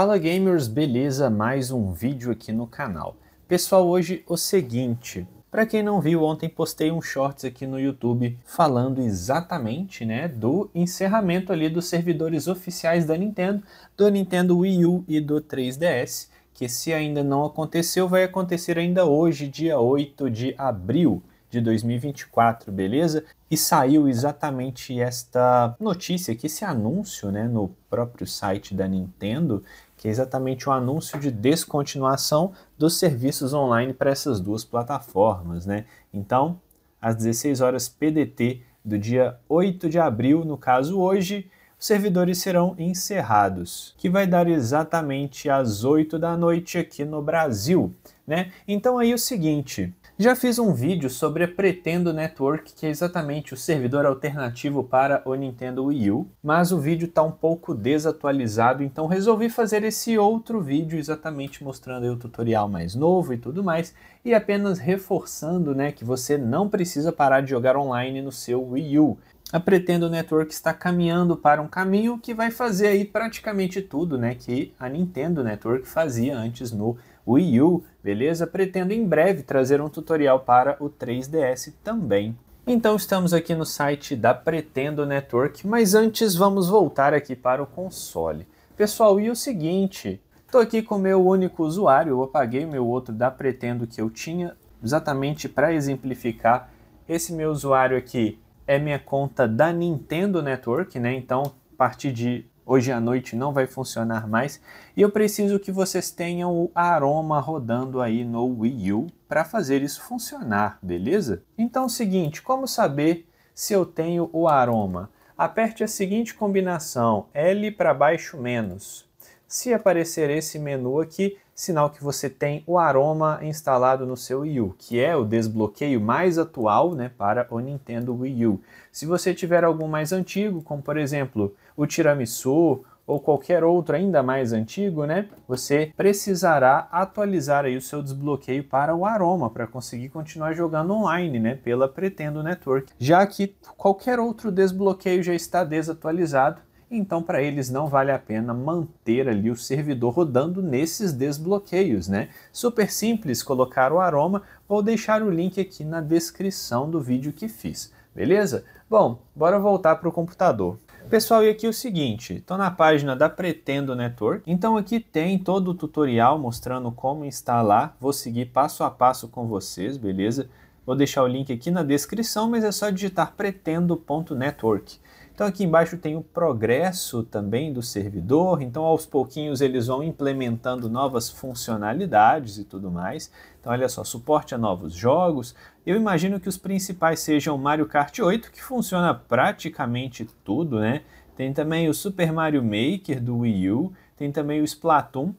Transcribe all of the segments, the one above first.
Fala gamers, beleza? Mais um vídeo aqui no canal. Pessoal, hoje o seguinte, para quem não viu, ontem postei um shorts aqui no YouTube falando exatamente, né, do encerramento ali dos servidores oficiais da Nintendo, do Nintendo Wii U e do 3DS, que se ainda não aconteceu, vai acontecer ainda hoje, dia 8 de abril de 2024, beleza? E saiu exatamente esta notícia, que esse anúncio, né, no próprio site da Nintendo, que é exatamente o um anúncio de descontinuação dos serviços online para essas duas plataformas. Né? Então, às 16 horas PDT do dia 8 de abril, no caso hoje, os servidores serão encerrados, que vai dar exatamente às 8 da noite aqui no Brasil. Né? Então aí é o seguinte, já fiz um vídeo sobre a Pretendo Network, que é exatamente o servidor alternativo para o Nintendo Wii U, mas o vídeo está um pouco desatualizado, então resolvi fazer esse outro vídeo exatamente mostrando o tutorial mais novo e tudo mais, e apenas reforçando né, que você não precisa parar de jogar online no seu Wii U. A Pretendo Network está caminhando para um caminho que vai fazer aí praticamente tudo né, que a Nintendo Network fazia antes no Nintendo Wii U, beleza? Pretendo em breve trazer um tutorial para o 3DS também. Então estamos aqui no site da Pretendo Network, mas antes vamos voltar aqui para o console. Pessoal, e o seguinte, estou aqui com o meu único usuário, eu apaguei meu outro da Pretendo que eu tinha, exatamente para exemplificar. Esse meu usuário aqui é minha conta da Nintendo Network, né? Então, a partir de hoje à noite não vai funcionar mais e eu preciso que vocês tenham o aroma rodando aí no Wii U para fazer isso funcionar, beleza? Então, seguinte, como saber se eu tenho o aroma? Aperte a seguinte combinação: L para baixo menos. Se aparecer esse menu aqui, sinal que você tem o aroma instalado no seu Wii U, que é o desbloqueio mais atual né, para o Nintendo Wii U. Se você tiver algum mais antigo, como por exemplo o tiramisu ou qualquer outro ainda mais antigo, né? Você precisará atualizar aí o seu desbloqueio para o aroma para conseguir continuar jogando online, né? Pela Pretendo Network, já que qualquer outro desbloqueio já está desatualizado. Então, para eles não vale a pena manter ali o servidor rodando nesses desbloqueios, né? Super simples colocar o aroma, vou deixar o link aqui na descrição do vídeo que fiz, beleza? Bom, bora voltar para o computador. Pessoal, e aqui é o seguinte, estou na página da Pretendo Network, então aqui tem todo o tutorial mostrando como instalar, vou seguir passo a passo com vocês, beleza? Vou deixar o link aqui na descrição, mas é só digitar pretendo.network. Então aqui embaixo tem o progresso também do servidor, então aos pouquinhos eles vão implementando novas funcionalidades e tudo mais. Então olha só, suporte a novos jogos, eu imagino que os principais sejam Mario Kart 8, que funciona praticamente tudo, né? Tem também o Super Mario Maker do Wii U, tem também o Splatoon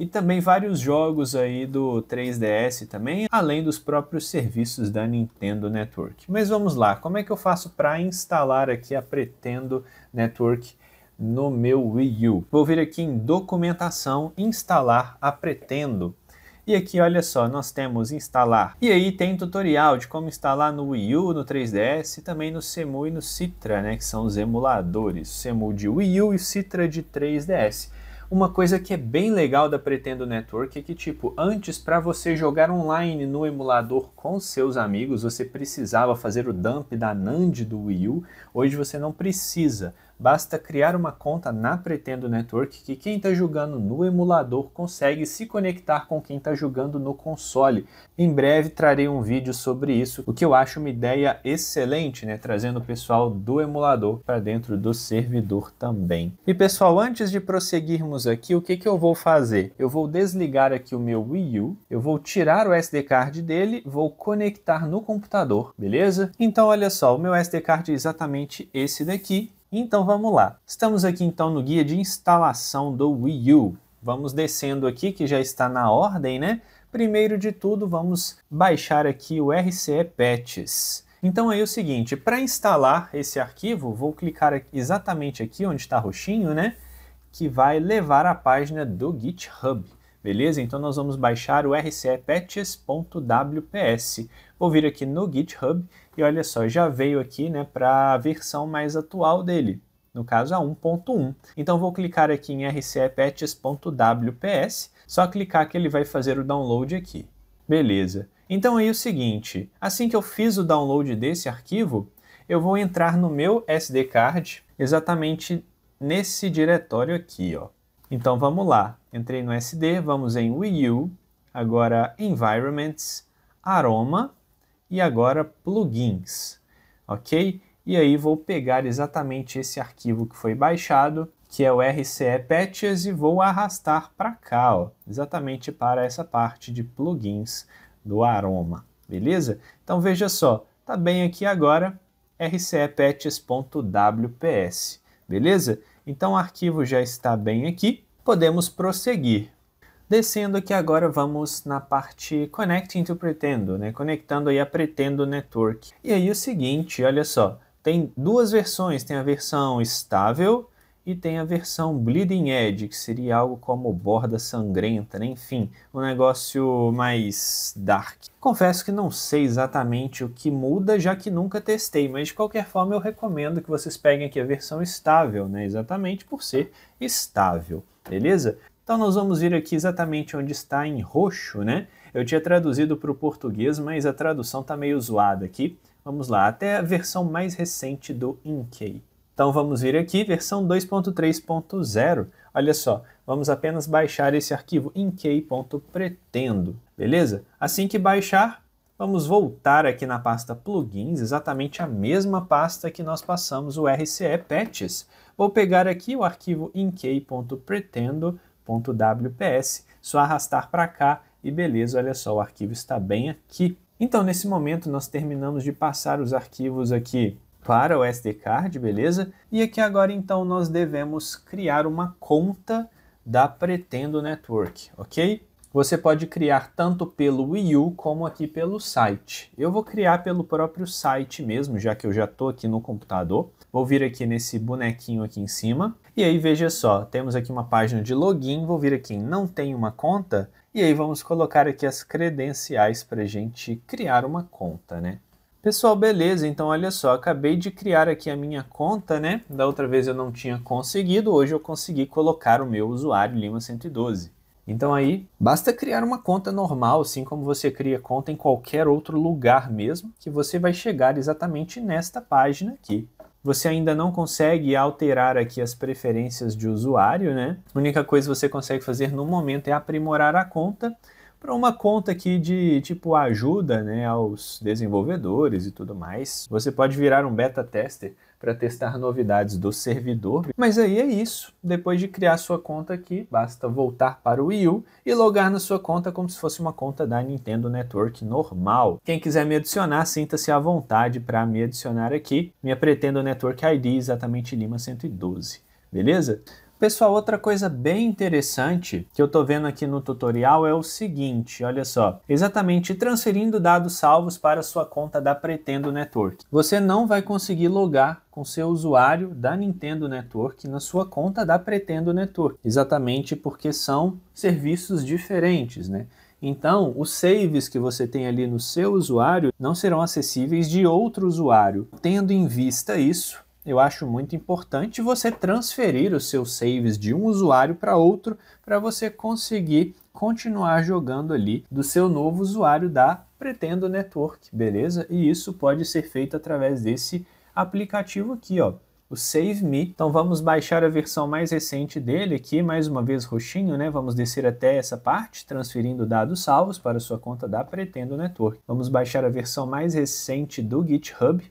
e também vários jogos aí do 3DS também, além dos próprios serviços da Nintendo Network. Mas vamos lá, como é que eu faço para instalar aqui a Pretendo Network no meu Wii U? Vou vir aqui em documentação, instalar a Pretendo. E aqui, olha só, nós temos instalar. E aí tem tutorial de como instalar no Wii U, no 3DS e também no Cemu e no Citra, né, que são os emuladores, Cemu de Wii U e Citra de 3DS. Uma coisa que é bem legal da Pretendo Network é que, tipo, antes para você jogar online no emulador com seus amigos, você precisava fazer o dump da NAND do Wii U. Hoje você não precisa Basta criar uma conta na Pretendo Network que quem está jogando no emulador consegue se conectar com quem está jogando no console. Em breve trarei um vídeo sobre isso, o que eu acho uma ideia excelente, né? trazendo o pessoal do emulador para dentro do servidor também. E pessoal, antes de prosseguirmos aqui, o que, que eu vou fazer? Eu vou desligar aqui o meu Wii U, eu vou tirar o SD card dele, vou conectar no computador, beleza? Então olha só, o meu SD card é exatamente esse daqui, então vamos lá. Estamos aqui então no guia de instalação do Wii U. Vamos descendo aqui que já está na ordem, né? Primeiro de tudo, vamos baixar aqui o RCE Patches. Então aí é o seguinte, para instalar esse arquivo, vou clicar exatamente aqui onde está roxinho, né? Que vai levar à página do GitHub. Beleza? Então nós vamos baixar o rcepatches.wps. Vou vir aqui no GitHub e olha só, já veio aqui né, para a versão mais atual dele, no caso a 1.1. Então vou clicar aqui em rcepatches.wps, só clicar que ele vai fazer o download aqui. Beleza. Então aí é o seguinte, assim que eu fiz o download desse arquivo, eu vou entrar no meu SD card exatamente nesse diretório aqui, ó. Então vamos lá. Entrei no SD, vamos em Wii U, agora Environments, Aroma, e agora plugins, ok? E aí vou pegar exatamente esse arquivo que foi baixado, que é o RCE Patches, e vou arrastar para cá, ó, exatamente para essa parte de plugins do aroma, beleza? Então veja só, tá bem aqui agora, rcepatches.wps, beleza? Então o arquivo já está bem aqui, podemos prosseguir. Descendo aqui agora vamos na parte Connecting to Pretendo, né? Conectando aí a Pretendo Network. E aí o seguinte, olha só, tem duas versões, tem a versão estável e tem a versão Bleeding Edge, que seria algo como borda sangrenta, né? enfim, um negócio mais dark. Confesso que não sei exatamente o que muda, já que nunca testei, mas de qualquer forma eu recomendo que vocês peguem aqui a versão estável, né? exatamente por ser estável beleza? Então nós vamos ir aqui exatamente onde está em roxo, né? Eu tinha traduzido para o português, mas a tradução está meio zoada aqui. Vamos lá, até a versão mais recente do Inkei. Então vamos vir aqui, versão 2.3.0. Olha só, vamos apenas baixar esse arquivo inkei.pretendo, beleza? Assim que baixar, vamos voltar aqui na pasta plugins, exatamente a mesma pasta que nós passamos o RCE patches. Vou pegar aqui o arquivo inkei.pretendo.com .wps, só arrastar para cá e beleza, olha só, o arquivo está bem aqui. Então, nesse momento, nós terminamos de passar os arquivos aqui para o SD card, beleza? E aqui agora, então, nós devemos criar uma conta da Pretendo Network, ok? Você pode criar tanto pelo Wii U como aqui pelo site. Eu vou criar pelo próprio site mesmo, já que eu já estou aqui no computador. Vou vir aqui nesse bonequinho aqui em cima. E aí veja só, temos aqui uma página de login, vou vir aqui em não tem uma conta, e aí vamos colocar aqui as credenciais para a gente criar uma conta, né? Pessoal, beleza, então olha só, acabei de criar aqui a minha conta, né? Da outra vez eu não tinha conseguido, hoje eu consegui colocar o meu usuário Lima112. Então aí, basta criar uma conta normal, assim como você cria conta em qualquer outro lugar mesmo, que você vai chegar exatamente nesta página aqui você ainda não consegue alterar aqui as preferências de usuário, né? A única coisa que você consegue fazer no momento é aprimorar a conta para uma conta aqui de tipo ajuda, né, aos desenvolvedores e tudo mais. Você pode virar um beta tester para testar novidades do servidor. Mas aí é isso. Depois de criar sua conta aqui, basta voltar para o Wii U e logar na sua conta como se fosse uma conta da Nintendo Network normal. Quem quiser me adicionar, sinta-se à vontade para me adicionar aqui. Minha Pretendo Network ID exatamente Lima 112. Beleza? Pessoal, outra coisa bem interessante que eu estou vendo aqui no tutorial é o seguinte, olha só, exatamente transferindo dados salvos para sua conta da Pretendo Network. Você não vai conseguir logar com seu usuário da Nintendo Network na sua conta da Pretendo Network, exatamente porque são serviços diferentes, né? Então, os saves que você tem ali no seu usuário não serão acessíveis de outro usuário. Tendo em vista isso, eu acho muito importante você transferir os seus saves de um usuário para outro para você conseguir continuar jogando ali do seu novo usuário da Pretendo Network, beleza? E isso pode ser feito através desse aplicativo aqui, ó, o Save Me. Então vamos baixar a versão mais recente dele aqui, mais uma vez roxinho, né? Vamos descer até essa parte, transferindo dados salvos para sua conta da Pretendo Network. Vamos baixar a versão mais recente do GitHub,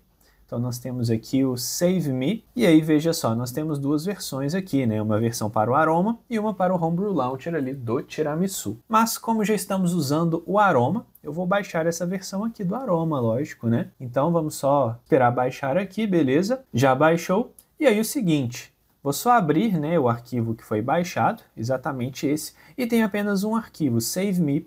então nós temos aqui o Save Me, e aí veja só, nós temos duas versões aqui, né? Uma versão para o aroma e uma para o Homebrew Launcher ali do Tiramisu. Mas como já estamos usando o aroma, eu vou baixar essa versão aqui do aroma, lógico, né? Então vamos só esperar baixar aqui, beleza? Já baixou. E aí o seguinte, Vou só abrir né, o arquivo que foi baixado, exatamente esse, e tem apenas um arquivo, saveme.whb,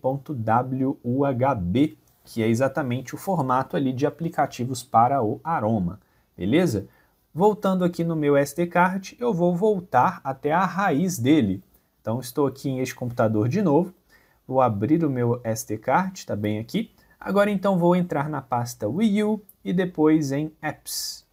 que é exatamente o formato ali de aplicativos para o aroma, beleza? Voltando aqui no meu SD card, eu vou voltar até a raiz dele. Então estou aqui em este computador de novo, vou abrir o meu SD card, está bem aqui. Agora então vou entrar na pasta Wii U e depois em Apps.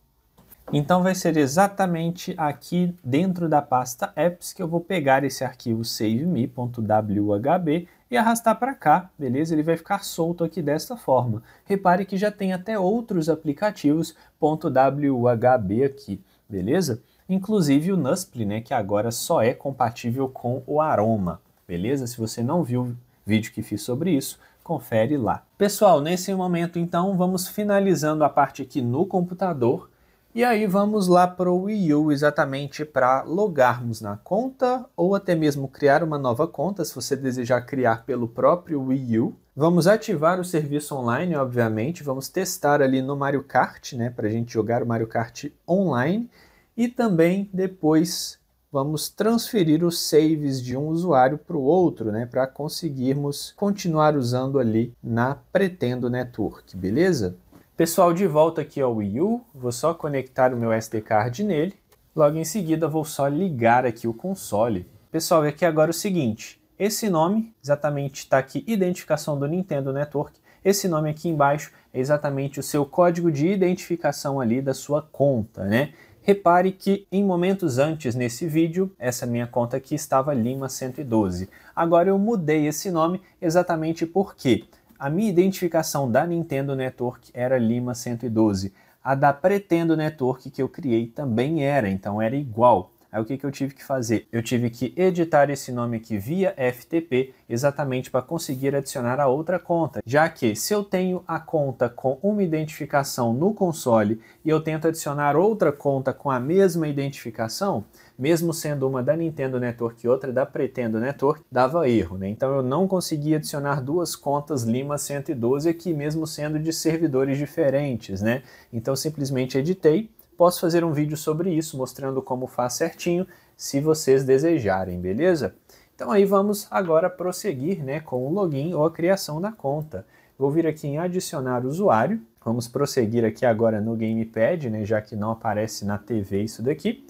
Então vai ser exatamente aqui dentro da pasta apps que eu vou pegar esse arquivo saveme.whb e arrastar para cá, beleza? Ele vai ficar solto aqui desta forma. Repare que já tem até outros aplicativos .whb aqui, beleza? Inclusive o Nuspli, né, que agora só é compatível com o Aroma, beleza? Se você não viu o vídeo que fiz sobre isso, confere lá. Pessoal, nesse momento então vamos finalizando a parte aqui no computador e aí vamos lá para o Wii U exatamente para logarmos na conta ou até mesmo criar uma nova conta, se você desejar criar pelo próprio Wii U. Vamos ativar o serviço online, obviamente, vamos testar ali no Mario Kart, né, para a gente jogar o Mario Kart online. E também depois vamos transferir os saves de um usuário para o outro, né, para conseguirmos continuar usando ali na Pretendo Network, beleza? Pessoal, de volta aqui ao Wii U, vou só conectar o meu SD card nele. Logo em seguida vou só ligar aqui o console. Pessoal, é e aqui agora é o seguinte, esse nome, exatamente está aqui, identificação do Nintendo Network, esse nome aqui embaixo é exatamente o seu código de identificação ali da sua conta, né? Repare que em momentos antes nesse vídeo, essa minha conta aqui estava Lima 112. Agora eu mudei esse nome exatamente porque quê? A minha identificação da Nintendo Network era Lima 112. A da Pretendo Network que eu criei também era, então era igual. Aí o que, que eu tive que fazer? Eu tive que editar esse nome aqui via FTP, exatamente para conseguir adicionar a outra conta, já que se eu tenho a conta com uma identificação no console e eu tento adicionar outra conta com a mesma identificação, mesmo sendo uma da Nintendo Network e outra da Pretendo Network, dava erro, né? Então eu não consegui adicionar duas contas Lima 112 aqui, mesmo sendo de servidores diferentes, né? Então simplesmente editei. Posso fazer um vídeo sobre isso, mostrando como faz certinho, se vocês desejarem, beleza? Então aí vamos agora prosseguir né, com o login ou a criação da conta. Vou vir aqui em adicionar usuário, vamos prosseguir aqui agora no gamepad, né, já que não aparece na TV isso daqui.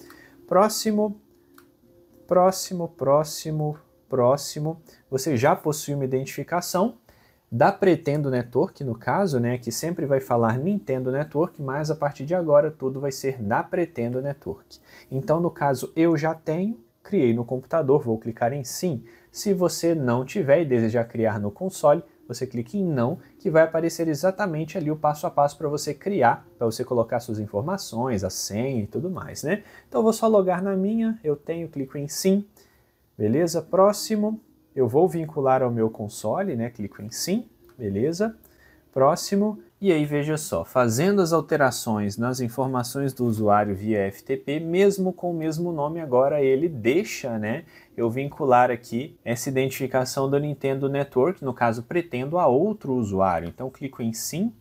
Próximo, próximo, próximo, próximo. Você já possui uma identificação da Pretendo Network, no caso, né, que sempre vai falar Nintendo Network, mas a partir de agora tudo vai ser da Pretendo Network. Então, no caso, eu já tenho, criei no computador, vou clicar em sim. Se você não tiver e desejar criar no console, você clique em não, que vai aparecer exatamente ali o passo a passo para você criar, para você colocar suas informações, a senha e tudo mais, né? Então eu vou só logar na minha, eu tenho, clico em sim, beleza? Próximo, eu vou vincular ao meu console, né? Clico em sim, beleza? Próximo, e aí veja só, fazendo as alterações nas informações do usuário via FTP, mesmo com o mesmo nome agora ele deixa, né, eu vincular aqui essa identificação do Nintendo Network, no caso pretendo a outro usuário. Então clico em sim.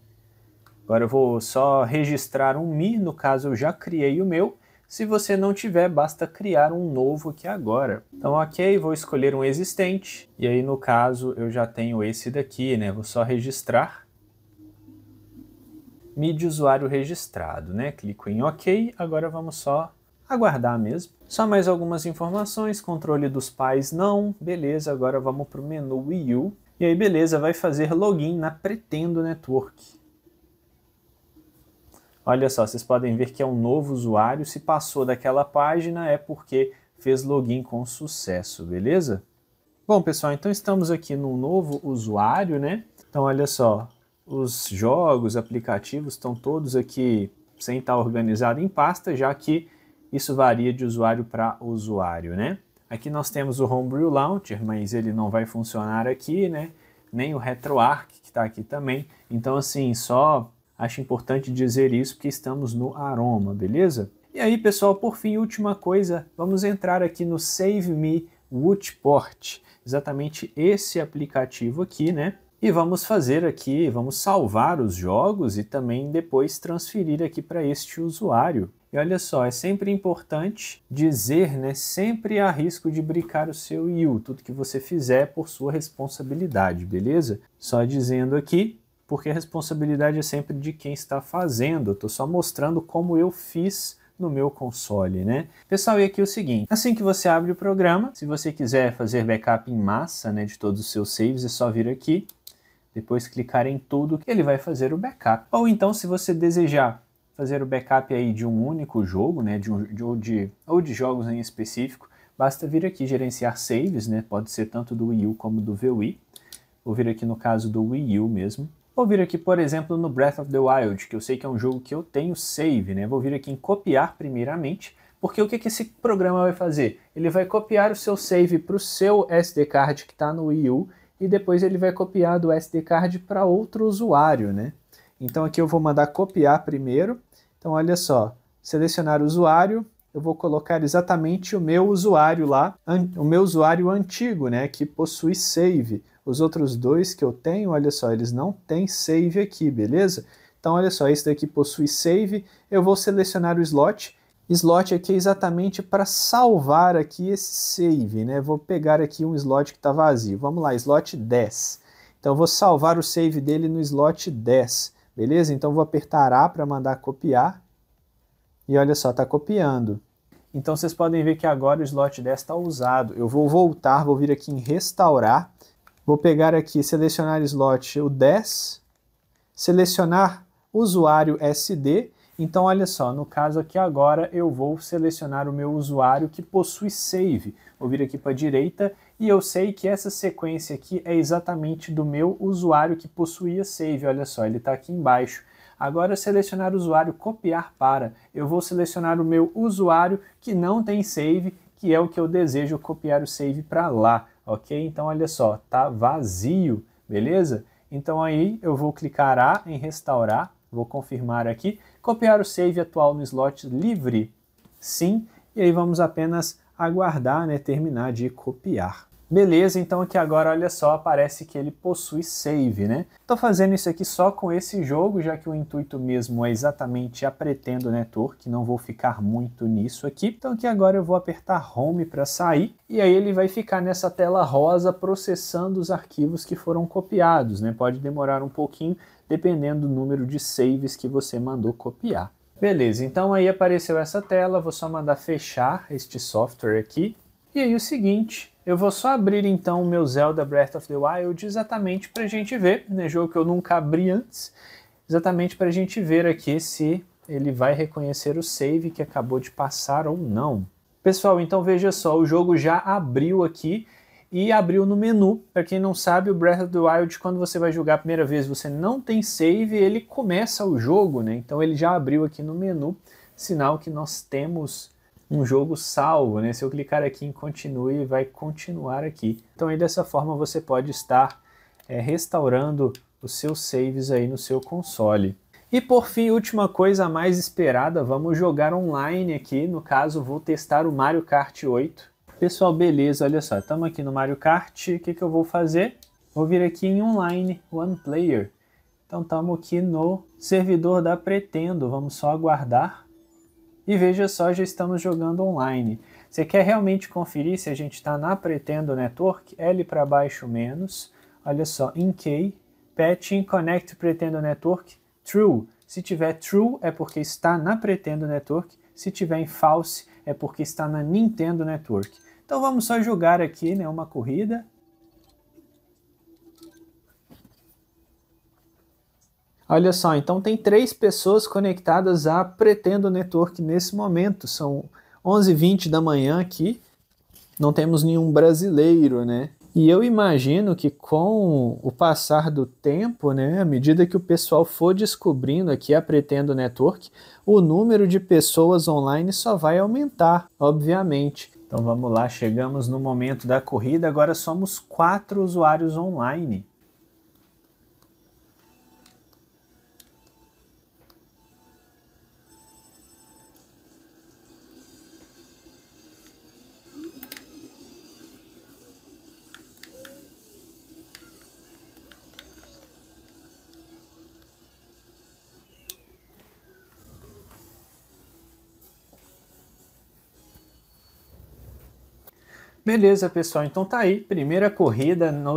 Agora eu vou só registrar um Mi, no caso eu já criei o meu. Se você não tiver, basta criar um novo aqui agora. Então, ok, vou escolher um existente. E aí, no caso, eu já tenho esse daqui, né? Vou só registrar mídia usuário registrado, né? Clico em OK, agora vamos só aguardar mesmo. Só mais algumas informações, controle dos pais não, beleza, agora vamos para o menu Wii U. E aí beleza, vai fazer login na Pretendo Network. Olha só, vocês podem ver que é um novo usuário, se passou daquela página é porque fez login com sucesso, beleza? Bom pessoal, então estamos aqui num novo usuário, né? Então olha só, os jogos, aplicativos estão todos aqui sem estar organizado em pasta, já que isso varia de usuário para usuário, né? Aqui nós temos o Homebrew Launcher, mas ele não vai funcionar aqui, né? Nem o RetroArch, que está aqui também. Então, assim, só acho importante dizer isso porque estamos no Aroma, beleza? E aí, pessoal, por fim, última coisa, vamos entrar aqui no Save Me Woodport. Exatamente esse aplicativo aqui, né? e vamos fazer aqui, vamos salvar os jogos e também depois transferir aqui para este usuário. E olha só, é sempre importante dizer, né, sempre há risco de brincar o seu IU, tudo que você fizer é por sua responsabilidade, beleza? Só dizendo aqui, porque a responsabilidade é sempre de quem está fazendo, eu estou só mostrando como eu fiz no meu console, né? Pessoal, e aqui é o seguinte, assim que você abre o programa, se você quiser fazer backup em massa, né, de todos os seus saves, é só vir aqui depois clicar em tudo, ele vai fazer o backup. Ou então, se você desejar fazer o backup aí de um único jogo, né, de um, de, ou, de, ou de jogos em específico, basta vir aqui gerenciar saves, né, pode ser tanto do Wii U como do VUI. Vou vir aqui no caso do Wii U mesmo. Vou vir aqui, por exemplo, no Breath of the Wild, que eu sei que é um jogo que eu tenho save, né? Vou vir aqui em copiar primeiramente, porque o que, que esse programa vai fazer? Ele vai copiar o seu save para o seu SD card que está no Wii U e depois ele vai copiar do SD card para outro usuário, né? Então aqui eu vou mandar copiar primeiro. Então olha só, selecionar usuário, eu vou colocar exatamente o meu usuário lá, o meu usuário antigo, né, que possui save. Os outros dois que eu tenho, olha só, eles não têm save aqui, beleza? Então olha só, esse daqui possui save, eu vou selecionar o slot slot aqui é exatamente para salvar aqui esse save, né? Vou pegar aqui um slot que está vazio. Vamos lá, slot 10. Então vou salvar o save dele no slot 10, beleza? Então vou apertar A para mandar copiar. E olha só, está copiando. Então vocês podem ver que agora o slot 10 está usado. Eu vou voltar, vou vir aqui em restaurar. Vou pegar aqui, selecionar slot o 10, selecionar usuário SD então, olha só, no caso aqui agora eu vou selecionar o meu usuário que possui save. Vou vir aqui para a direita e eu sei que essa sequência aqui é exatamente do meu usuário que possuía save. Olha só, ele está aqui embaixo. Agora selecionar usuário, copiar para. Eu vou selecionar o meu usuário que não tem save, que é o que eu desejo copiar o save para lá, ok? Então olha só, tá vazio, beleza? Então aí eu vou clicar A em restaurar, Vou confirmar aqui. Copiar o save atual no slot livre? Sim. E aí vamos apenas aguardar, né, terminar de copiar. Beleza, então aqui agora, olha só, parece que ele possui save, né? Tô fazendo isso aqui só com esse jogo, já que o intuito mesmo é exatamente a Pretendo Network, não vou ficar muito nisso aqui. Então aqui agora eu vou apertar Home para sair, e aí ele vai ficar nessa tela rosa processando os arquivos que foram copiados, né? Pode demorar um pouquinho, dependendo do número de saves que você mandou copiar. Beleza, então aí apareceu essa tela, vou só mandar fechar este software aqui. E aí o seguinte, eu vou só abrir então o meu Zelda Breath of the Wild exatamente para a gente ver, né, jogo que eu nunca abri antes, exatamente para a gente ver aqui se ele vai reconhecer o save que acabou de passar ou não. Pessoal, então veja só, o jogo já abriu aqui, e abriu no menu. Para quem não sabe, o Breath of the Wild, quando você vai jogar a primeira vez, você não tem save, ele começa o jogo, né? Então ele já abriu aqui no menu, sinal que nós temos um jogo salvo, né? Se eu clicar aqui em continue, vai continuar aqui. Então aí dessa forma você pode estar é, restaurando os seus saves aí no seu console. E por fim, última coisa mais esperada, vamos jogar online aqui. No caso, vou testar o Mario Kart 8. Pessoal, beleza, olha só, estamos aqui no Mario Kart, o que, que eu vou fazer? Vou vir aqui em Online, One Player. Então estamos aqui no servidor da Pretendo, vamos só aguardar. E veja só, já estamos jogando online. Você quer realmente conferir se a gente está na Pretendo Network? L para baixo menos, olha só, in key, patching, connect Pretendo Network, true. Se tiver true é porque está na Pretendo Network, se tiver em false é porque está na Nintendo Network. Então vamos só jogar aqui né, uma corrida. Olha só, então tem três pessoas conectadas à Pretendo Network nesse momento. São 11h20 da manhã aqui. Não temos nenhum brasileiro, né? E eu imagino que com o passar do tempo, né, à medida que o pessoal for descobrindo aqui a Pretendo Network, o número de pessoas online só vai aumentar, obviamente. Então vamos lá, chegamos no momento da corrida, agora somos quatro usuários online. Beleza, pessoal. Então tá aí, primeira corrida no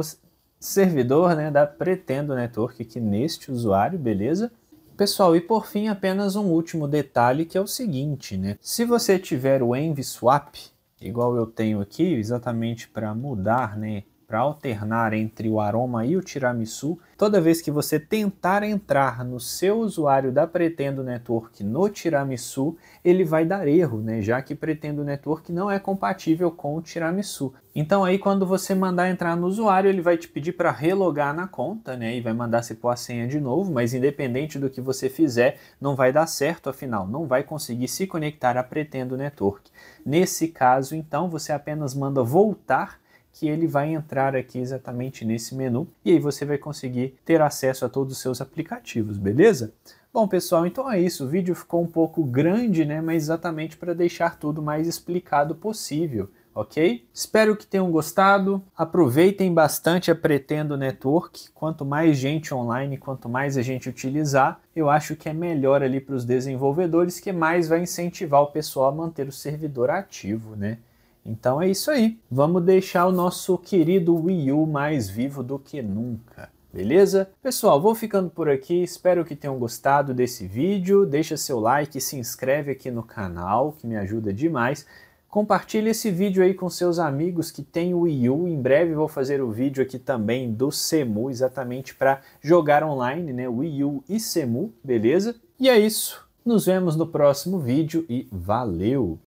servidor né, da Pretendo Network aqui neste usuário, beleza? Pessoal, e por fim, apenas um último detalhe que é o seguinte, né? Se você tiver o swap, igual eu tenho aqui, exatamente para mudar né, para alternar entre o aroma e o tiramisu, toda vez que você tentar entrar no seu usuário da Pretendo Network no tiramisu, ele vai dar erro, né? já que Pretendo Network não é compatível com o tiramisu. Então aí quando você mandar entrar no usuário, ele vai te pedir para relogar na conta, né? E vai mandar se pôr a senha de novo, mas independente do que você fizer, não vai dar certo, afinal, não vai conseguir se conectar a Pretendo Network. Nesse caso, então, você apenas manda voltar que ele vai entrar aqui exatamente nesse menu e aí você vai conseguir ter acesso a todos os seus aplicativos, beleza? Bom, pessoal, então é isso. O vídeo ficou um pouco grande, né? Mas exatamente para deixar tudo mais explicado possível, ok? Espero que tenham gostado. Aproveitem bastante a Pretendo Network. Quanto mais gente online, quanto mais a gente utilizar, eu acho que é melhor ali para os desenvolvedores, que mais vai incentivar o pessoal a manter o servidor ativo, né? Então é isso aí. Vamos deixar o nosso querido Wii U mais vivo do que nunca. Beleza? Pessoal, vou ficando por aqui, espero que tenham gostado desse vídeo, deixa seu like, se inscreve aqui no canal, que me ajuda demais. Compartilhe esse vídeo aí com seus amigos que têm o Wii U, em breve vou fazer o vídeo aqui também do Semu, exatamente para jogar online, né, Wii U e Semu, beleza? E é isso, nos vemos no próximo vídeo e valeu!